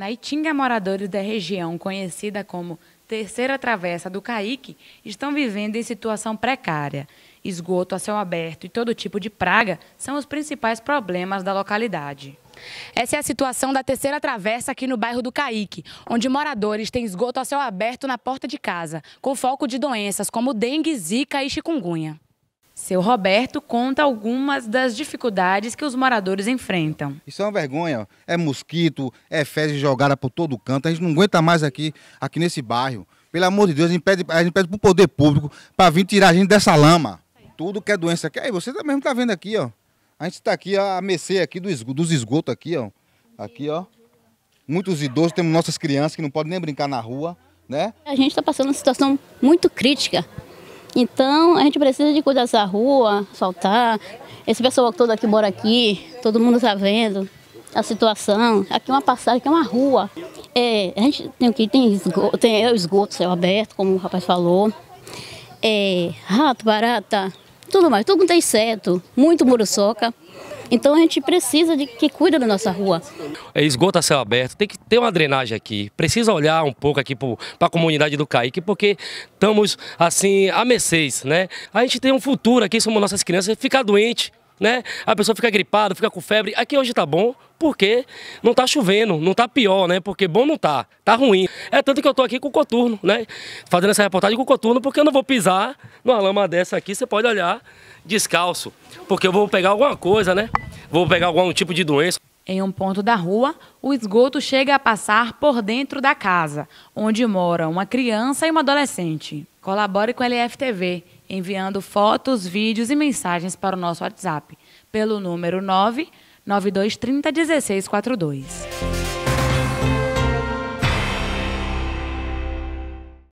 Na Itinga, moradores da região conhecida como Terceira Travessa do Caique estão vivendo em situação precária. Esgoto a céu aberto e todo tipo de praga são os principais problemas da localidade. Essa é a situação da terceira travessa aqui no bairro do Caique, onde moradores têm esgoto a céu aberto na porta de casa, com foco de doenças como dengue, zika e chikungunya seu Roberto conta algumas das dificuldades que os moradores enfrentam. Isso é uma vergonha. É mosquito, é fezes jogada por todo canto. A gente não aguenta mais aqui, aqui nesse bairro. Pelo amor de Deus, a gente pede, a gente pede pro poder público para vir tirar a gente dessa lama. Tudo que é doença aqui. Aí você tá mesmo está vendo aqui, ó. A gente está aqui, ó, a mercê aqui do esgoto, dos esgotos aqui, ó. Aqui, ó. Muitos idosos, temos nossas crianças que não podem nem brincar na rua, né? A gente está passando uma situação muito crítica. Então a gente precisa de cuidar dessa rua, soltar. Esse pessoal todo aqui mora aqui, todo mundo está vendo a situação. Aqui é uma passagem, aqui é uma rua. É, a gente tem que tem esgoto, tem é esgoto, céu aberto, como o rapaz falou. É, rato, barata, tudo mais, tudo não tem certo, muito muriçoca. Então a gente precisa de que cuida da nossa rua. É esgoto a céu aberto, tem que ter uma drenagem aqui. Precisa olhar um pouco aqui para a comunidade do Caique, porque estamos assim, a mercês, né? A gente tem um futuro aqui, somos nossas crianças, ficar doente, né? A pessoa fica gripada, fica com febre. Aqui hoje tá bom, porque não tá chovendo, não tá pior, né? Porque bom não tá, tá ruim. É tanto que eu tô aqui com o coturno, né? Fazendo essa reportagem com o coturno, porque eu não vou pisar numa lama dessa aqui, você pode olhar descalço, porque eu vou pegar alguma coisa, né? vou pegar algum tipo de doença. Em um ponto da rua, o esgoto chega a passar por dentro da casa, onde mora uma criança e uma adolescente. Colabore com a LFTV, enviando fotos, vídeos e mensagens para o nosso WhatsApp, pelo número 99230 1642.